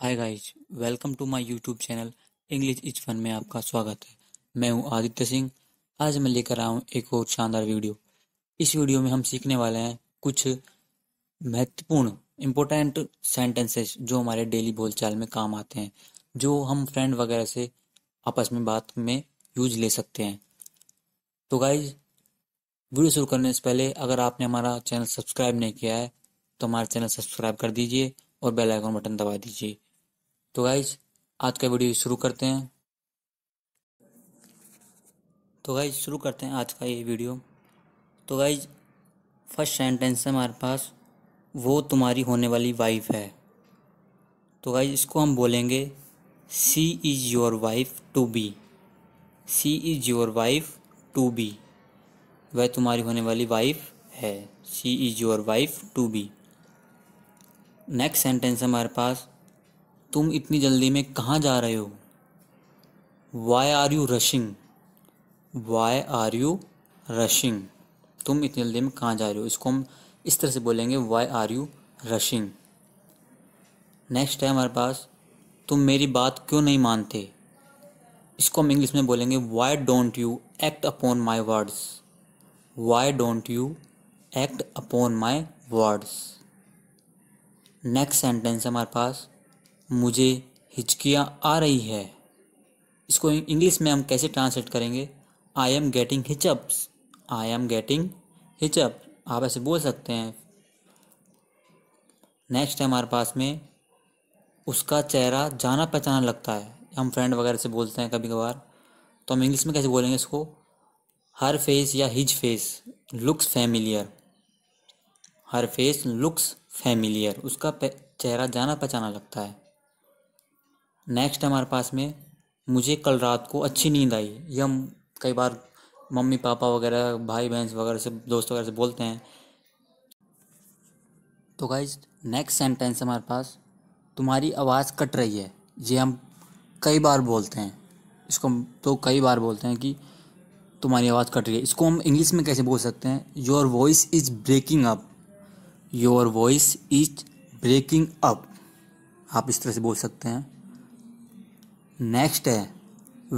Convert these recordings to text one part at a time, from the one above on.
hi guys welcome to my YouTube channel English is fun में आपका स्वागत है मैं हूं आदित्य सिंह आज मैं लेकर आया हूं एक और शानदार वीडियो इस वीडियो में हम सीखने वाले हैं कुछ महत्वपूर्ण इम्पोर्टेंट सेंटेंसेस जो हमारे डेली बोलचाल में काम आते हैं जो हम फ्रेंड वगैरह से आपस में बात में यूज ले सकते हैं तो गाइज वीडियो शुरू करने से पहले अगर आपने हमारा चैनल सब्सक्राइब नहीं किया है तो हमारा चैनल सब्सक्राइब कर दीजिए और बेल आइकन बटन दबा दीजिए तो गाइज आज का वीडियो शुरू करते हैं तो गाइज शुरू करते हैं आज का ये वीडियो तो गाइज फर्स्ट सेंटेंस है हमारे पास वो तुम्हारी होने वाली वाइफ है तो गाइज इसको हम बोलेंगे she is your wife to be she is your wife to be वह तुम्हारी होने वाली वाइफ है she is your wife to be next sentence है हमारे पास तुम इतनी जल्दी में कहाँ जा रहे हो why are you rushing why are you rushing तुम इतनी जल्दी में कहाँ जा रहे हो इसको हम इस तरह से बोलेंगे why are you rushing next है हमारे पास तुम मेरी बात क्यों नहीं मानते इसको हम इंग्लिश में बोलेंगे why don't you act upon my words why don't you act upon my words next sentence है हमारे पास मुझे हिचकियाँ आ रही है इसको इंग्लिश में हम कैसे ट्रांसलेट करेंगे I am getting hiccups I am getting hiccup आप ऐसे बोल सकते हैं नेक्स्ट है हमारे पास में उसका चेहरा जाना पहचाना लगता है हम फ्रेंड वगैरह से बोलते हैं कभी कभार तो हम इंग्लिश में कैसे बोलेंगे इसको हर फेस या his face looks familiar her face looks familiar उसका चेहरा जाना पहचाना लगता है नेक्स्ट हमारे पास में मुझे कल रात को अच्छी नींद आई ये हम कई बार मम्मी पापा वगैरह भाई बहन वगैरह से दोस्त वगैरह से बोलते हैं तो गाइज नेक्स्ट सेंटेंस हमारे पास तुम्हारी आवाज़ कट रही है ये हम कई बार बोलते हैं इसको हम तो कई बार बोलते हैं कि तुम्हारी आवाज़ कट रही है इसको हम इंग्लिश में कैसे बोल सकते हैं your voice is breaking up your voice is breaking up आप इस तरह से बोल सकते हैं नेक्स्ट है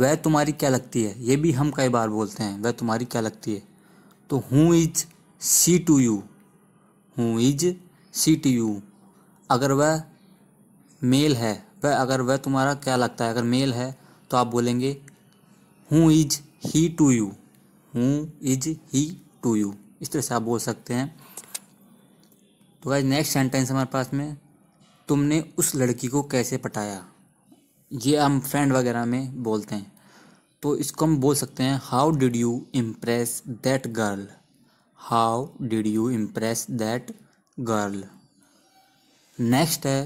वह तुम्हारी क्या लगती है ये भी हम कई बार बोलते हैं वह तुम्हारी क्या लगती है तो who is she to you who is she to you अगर वह मेल है वह अगर वह तुम्हारा क्या लगता है अगर मेल है तो आप बोलेंगे who is he to you who is he to you इस तरह से आप बोल सकते हैं तो वह नेक्स्ट सेंटेंस हमारे पास में तुमने उस लड़की को कैसे पटाया ये हम फ्रेंड वगैरह में बोलते हैं तो इसको हम बोल सकते हैं how did you impress that girl how did you impress that girl next है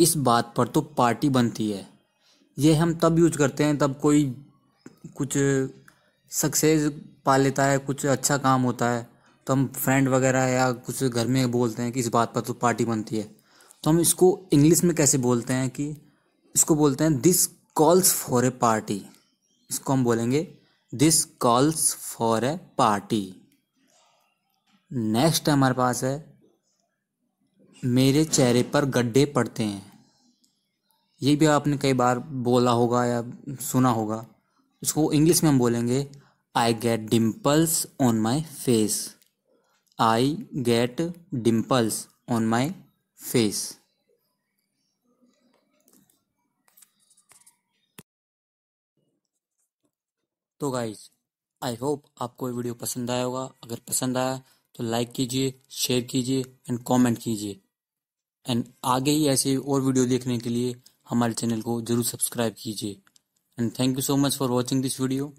इस बात पर तो पार्टी बनती है ये हम तब यूज करते हैं तब कोई कुछ सक्सेस पा लेता है कुछ अच्छा काम होता है तो हम फ्रेंड वगैरह या कुछ घर में बोलते हैं कि इस बात पर तो पार्टी बनती है तो हम इसको इंग्लिश में कैसे बोलते हैं कि इसको बोलते हैं this calls for a party इसको हम बोलेंगे this calls for a party next हमारे पास है मेरे चेहरे पर गड्ढे पड़ते हैं ये भी आपने कई बार बोला होगा या सुना होगा इसको इंग्लिश में हम बोलेंगे I get dimples on my face I get dimples on my face तो गाइज आई होप आपको ये वीडियो पसंद आया होगा अगर पसंद आया तो लाइक कीजिए शेयर कीजिए एंड कमेंट कीजिए एंड आगे ही ऐसे और वीडियो देखने के लिए हमारे चैनल को जरूर सब्सक्राइब कीजिए and thank you so much for watching this video